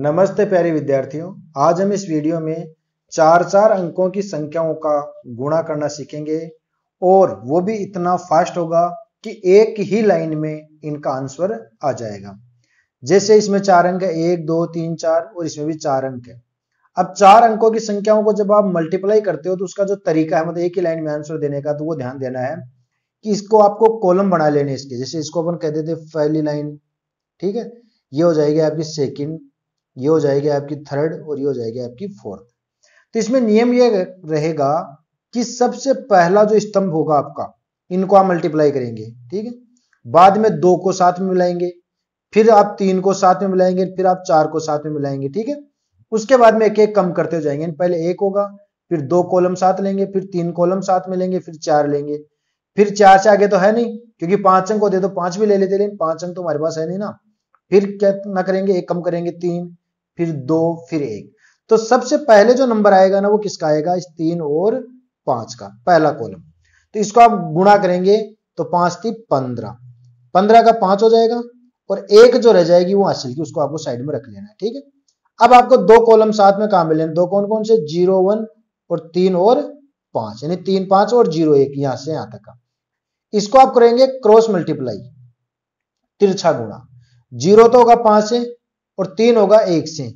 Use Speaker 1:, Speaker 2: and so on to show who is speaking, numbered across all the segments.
Speaker 1: नमस्ते प्यारे विद्यार्थियों आज हम इस वीडियो में चार चार अंकों की संख्याओं का गुणा करना सीखेंगे और वो भी इतना फास्ट होगा कि एक ही लाइन में इनका आंसर आ जाएगा जैसे इसमें चार अंक है एक दो तीन चार और इसमें भी चार अंक है अब चार अंकों की संख्याओं को जब आप मल्टीप्लाई करते हो तो उसका जो तरीका है मतलब एक ही लाइन में आंसर देने का तो वो ध्यान देना है कि इसको आपको कॉलम बना लेने इसके जैसे इसको अपन कहते थे पहली लाइन ठीक है ये हो जाएगी आपकी सेकंड ये हो जाएगी आपकी थर्ड और ये हो जाएगी आपकी फोर्थ तो इसमें नियम ये रहेगा कि सबसे पहला जो स्तंभ होगा आपका इनको आप मल्टीप्लाई करेंगे ठीक है बाद में दो को साथ में मिलाएंगे फिर आप तीन को साथ में मिलाएंगे फिर आप चार को साथ में मिलाएंगे ठीक है उसके बाद में एक एक कम करते जाएंगे पहले एक होगा फिर दो कॉलम साथ लेंगे फिर तीन कॉलम साथ में लेंगे फिर चार लेंगे फिर चार से आगे तो है नहीं क्योंकि पांच अंक होते तो पांच भी ले लेते लेकिन पांच अंक तो हमारे पास है नहीं ना फिर क्या ना करेंगे एक कम करेंगे तीन फिर दो फिर एक तो सबसे पहले जो नंबर आएगा ना वो किसका आएगा इस तीन और पांच का पहला कॉलम तो इसको आप गुणा करेंगे तो पांच थी पंद्रह पंद्रह का पांच हो जाएगा और एक जो रह जाएगी वो हासिल की उसको आपको साइड में रख लेना है ठीक है अब आपको दो कॉलम साथ में कहा मिले दो कौन कौन से जीरो वन और तीन और पांच यानी तीन पांच और जीरो एक यहां से यहां तक का इसको आप करेंगे क्रॉस मल्टीप्लाई तिरछा गुणा जीरो तो होगा पांच से और तीन होगा एक से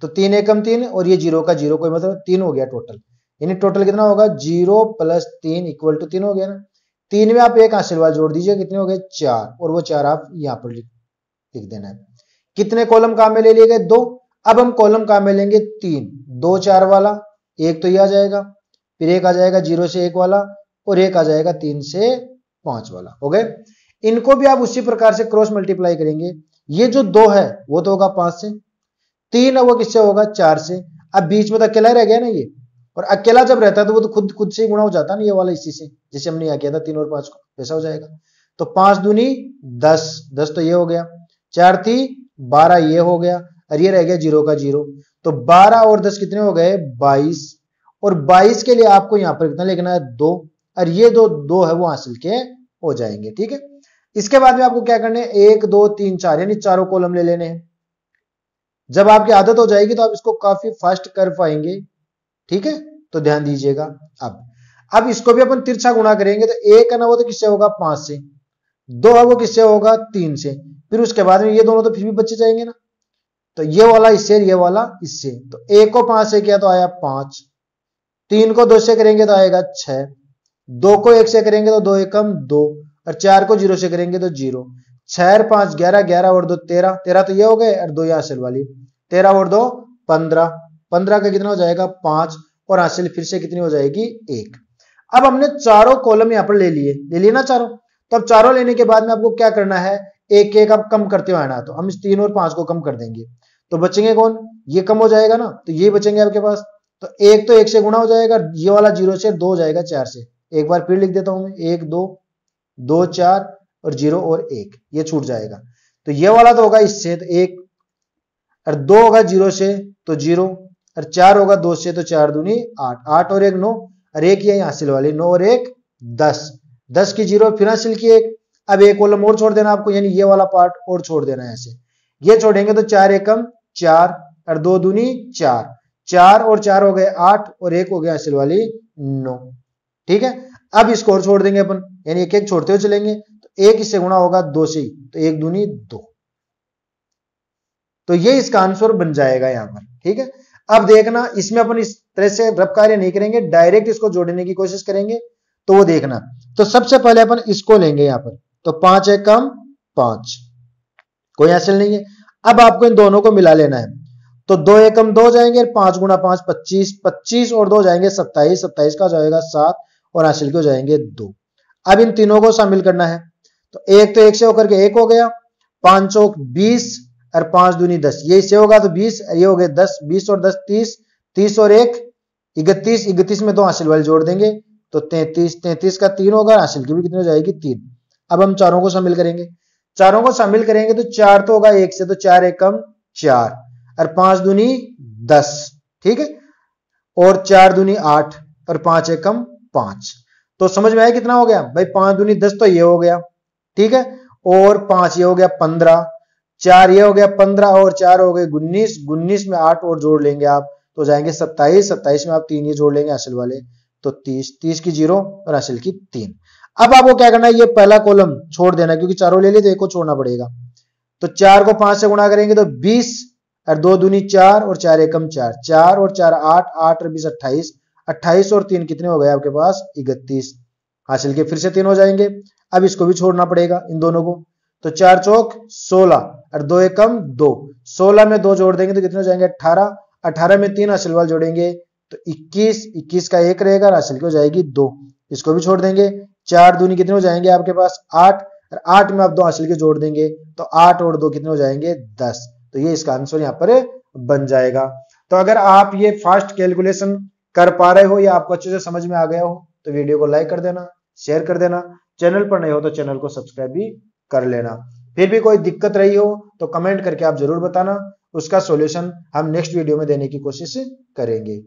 Speaker 1: तो तीन एकम तीन और ये जीरो का जीरो कोई मतलब तीन हो गया टोटल यानी टोटल कितना होगा जीरो प्लस तीन इक्वल टू तीन हो गया ना तीन में आप एक आशीर्वाद जोड़ दीजिए कितने हो गए चार और वो चार आप यहाँ पर लिख देना है कितने कॉलम काम में ले लिए गए दो अब हम कॉलम काम में लेंगे तीन दो चार वाला एक तो ये आ जाएगा फिर एक आ जाएगा जीरो से एक वाला और एक आ जाएगा तीन से पांच वाला हो गए इनको भी आप उसी प्रकार से क्रॉस मल्टीप्लाई करेंगे ये जो दो है वो तो होगा पांच से तीन है वो किससे होगा चार से अब बीच में तो अकेला रह गया ना ये और अकेला जब रहता है तो वो तो खुद खुद से ही गुणा हो जाता ना ये वाला इसी से जिसे हमने यहाँ किया था तीन और पांच को वैसा हो जाएगा तो पांच दूनी दस दस तो ये हो गया चार थी बारह ये हो गया और ये रह गया जीरो का जीरो तो बारह और दस कितने हो गए बाईस और बाईस के लिए आपको यहां पर कितना लिखना है दो और ये दो दो है वो हासिल के हो जाएंगे ठीक है इसके बाद में आपको क्या करने एक दो तीन चार यानी चारों कॉलम ले लेने हैं जब आपकी आदत हो जाएगी तो आप इसको काफी फास्ट कर पाएंगे ठीक है तो ध्यान दीजिएगा अब अब इसको भी अपन तिरछा गुणा करेंगे तो एक है ना वो तो किससे होगा पांच से दो है वो किससे होगा तीन से फिर उसके बाद में ये दोनों तो फिर भी बचे जाएंगे ना तो ये वाला इससे ये वाला इससे तो एक को पांच से किया तो आया पांच तीन को दो से करेंगे तो आएगा छह दो को एक से करेंगे तो दो एकम दो और चार को जीरो से करेंगे तो जीरो छह पांच ग्यारह ग्यारह और दो तेरह तेरह तो ये हो गए और दो यहाँ से वाली तेरह और दो पंद्रह पंद्रह का कितना हो जाएगा पांच और हासिल फिर से कितनी हो जाएगी एक अब हमने चारों कॉलम यहां पर ले लिए ले लिए ना चारों तो अब चारों लेने के बाद में आपको क्या करना है एक एक अब कम करते हुए आना तो हम इस तीन और पांच को कम कर देंगे तो बचेंगे कौन ये कम हो जाएगा ना तो ये बचेंगे आपके पास तो एक तो एक से गुणा हो जाएगा ये वाला जीरो से दो हो जाएगा चार से एक बार फिर लिख देता हूं मैं एक दो दो चार और जीरो और एक ये छूट जाएगा तो ये वाला तो होगा इससे तो एक और दो होगा जीरो से तो जीरो और चार होगा दो से तो चार दूनी आठ आठ और एक नौ और एक ये हासिल वाली नौ और एक दस दस की जीरो फिर हासिल की एक अब एक कॉलम और छोड़ देना आपको यानी ये वाला पार्ट और छोड़ देना है ऐसे ये छोड़ेंगे तो चार एकम चार और दो दूनी चार चार और चार हो गए आठ और एक हो गया हासिल वाली नौ ठीक है अब इसको और छोड़ देंगे अपन यानी एक एक छोड़ते हुए चलेंगे तो एक इससे गुणा होगा दो से ही तो एक दूनी दो तो ये इसका आंसर बन जाएगा यहां पर ठीक है अब देखना इसमें अपन इस तरह से रब कार्य नहीं करेंगे डायरेक्ट इसको जोड़ने की कोशिश करेंगे तो वो देखना तो सबसे पहले अपन इसको लेंगे यहां पर तो पांच एक कम पांच कोई हासिल नहीं है अब आपको इन दोनों को मिला लेना है तो दो एकम दो जाएंगे पांच गुना पांच पच्चीस पच्चीस और दो जाएंगे सत्ताईस सत्ताईस का जाएगा सात और हासिल क्यों जाएंगे दो अब इन तीनों को शामिल करना है तो एक तो एक से होकर के एक हो गया पांच चौक बीस और पांच दूनी दस ये इससे होगा तो बीस ये हो गए दस बीस और दस तीस तीस और एक इकतीस इकतीस में दो तो हासिल वाले जोड़ देंगे तो तैतीस तैतीस का तीन होगा हासिल की भी कितनी हो जाएगी तीन अब हम चारों को शामिल करेंगे चारों को शामिल करेंगे तो चार तो होगा एक से तो चार एक कम चार और पांच दूनी दस ठीक है और चार दूनी आठ और पांच एक कम पांच तो समझ में आया कितना हो गया भाई पांच दूनी दस तो ये हो गया ठीक है और पांच ये हो गया पंद्रह चार ये हो गया पंद्रह और चार हो गए उन्नीस उन्नीस में आठ और जोड़ लेंगे आप तो जाएंगे सत्ताईस सत्ताईस में आप तीन ये जोड़ लेंगे असल वाले तो तीस तीस की जीरो और असल की तीन अब आपको क्या करना है ये पहला कॉलम छोड़ देना क्योंकि चारों ले लिए तो एक को छोड़ना पड़ेगा तो चार को पांच से गुणा करेंगे तो बीस और दो दूनी चार और चार एकम चार चार और चार आठ आठ और बीस अट्ठाईस अट्ठाईस और तीन कितने हो गए आपके पास इकतीस हासिल के फिर से तीन हो जाएंगे अब इसको भी छोड़ना पड़ेगा इन दोनों को तो चार चौक सोलह और दो कम दो सोलह में दो जोड़ देंगे तो कितने हो जाएंगे अट्ठारह अठारह में तीन हासिल वाल जोड़ेंगे तो इक्कीस इक्कीस का एक रहेगा और हासिल की हो जाएगी दो इसको भी छोड़ देंगे चार दूनी कितने हो जाएंगे आपके पास आठ और आठ में आप दो हासिल के जोड़ देंगे तो आठ और दो कितने हो जाएंगे दस तो ये इसका आंसर यहाँ पर बन जाएगा तो अगर आप ये फास्ट कैलकुलेशन कर पा रहे हो या आपको अच्छे से समझ में आ गया हो तो वीडियो को लाइक कर देना शेयर कर देना चैनल पर नहीं हो तो चैनल को सब्सक्राइब भी कर लेना फिर भी कोई दिक्कत रही हो तो कमेंट करके आप जरूर बताना उसका सॉल्यूशन हम नेक्स्ट वीडियो में देने की कोशिश करेंगे